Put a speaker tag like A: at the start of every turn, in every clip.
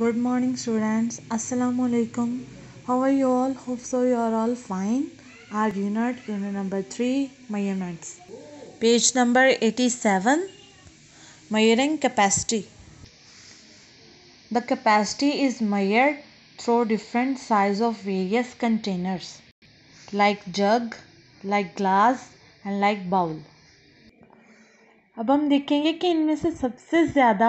A: good morning students assalamu alaikum how are you all hope so you are all fine our unit unit number 3 measurements page number 87 measuring capacity the capacity is measured through different size of various containers like jug like glass and like bowl अब हम देखेंगे कि इनमें से सबसे ज़्यादा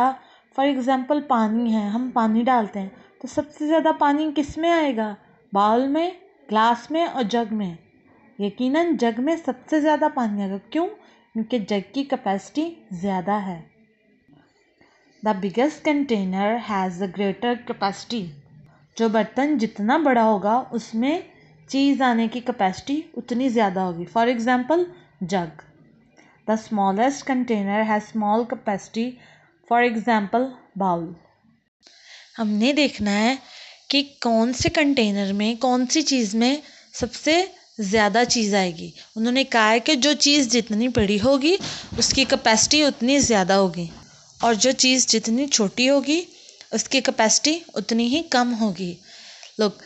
A: for example पानी है हम पानी डालते हैं तो सबसे ज़्यादा पानी किस में आएगा बाउल में ग्लास में और जग में यकीनन जग में सबसे ज़्यादा पानी आएगा क्यों क्योंकि जग की कैपेसिटी ज़्यादा है the biggest container has the greater capacity जो बर्तन जितना बड़ा होगा उसमें चीज़ आने की कैपेसिटी उतनी ज़्यादा होगी for example jug the smallest container has small capacity for example bowl हमने देखना है कि कौन से कंटेनर में कौन सी चीज़ में सबसे ज़्यादा चीज़ आएगी उन्होंने कहा है कि जो चीज़ जितनी बड़ी होगी उसकी कैपेसिटी उतनी ज़्यादा होगी और जो चीज़ जितनी छोटी होगी उसकी कैपेसिटी उतनी ही कम होगी look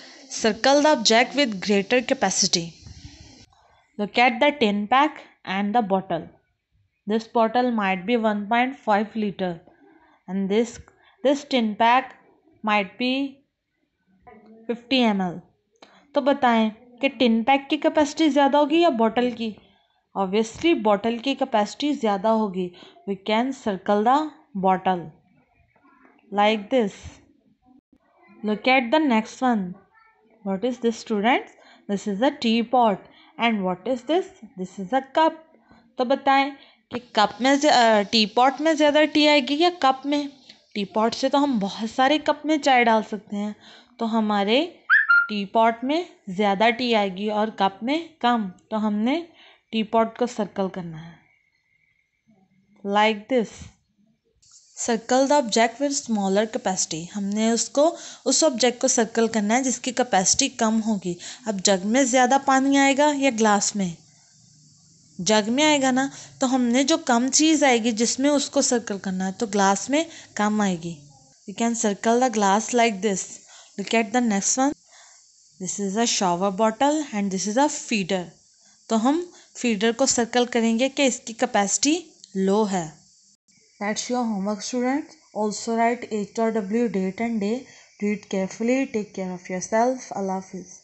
A: the object with greater capacity look at the tin pack and the bottle this bottle might be one point five litre and this this tin pack might be M L तो बताएं कि tin pack की capacity ज़्यादा होगी या bottle की obviously bottle की capacity ज़्यादा होगी we can circle the bottle like this look at the next one what is this students this is a teapot and what is this this is a cup तो बताएं एक cup में T pot में ज़्यादा T आएगी या cup में T pot से तो हम बहुत सारे कप में चाय डाल सकते हैं तो हमारे टी पॉट में ज़्यादा टी आएगी और कप में कम तो हमने टी पॉट को सर्कल करना है like this circle the object with smaller capacity हमने उसको उस ऑब्जेक्ट को सर्कल करना है जिसकी कैपेसिटी कम होगी अब जग में ज़्यादा पानी आएगा या ग्लास में जग में आएगा ना तो हमने जो कम चीज़ आएगी जिसमें उसको सर्कल करना है तो ग्लास में कम आएगी you can circle the glass like this look at the next one this is a shower bottle and this is a feeder तो हम फीडर को सर्कल करेंगे कि इसकी कैपेसिटी लो है that's your homework student also write H और W date and day read carefully take care of yourself अल्लाह हाफिज़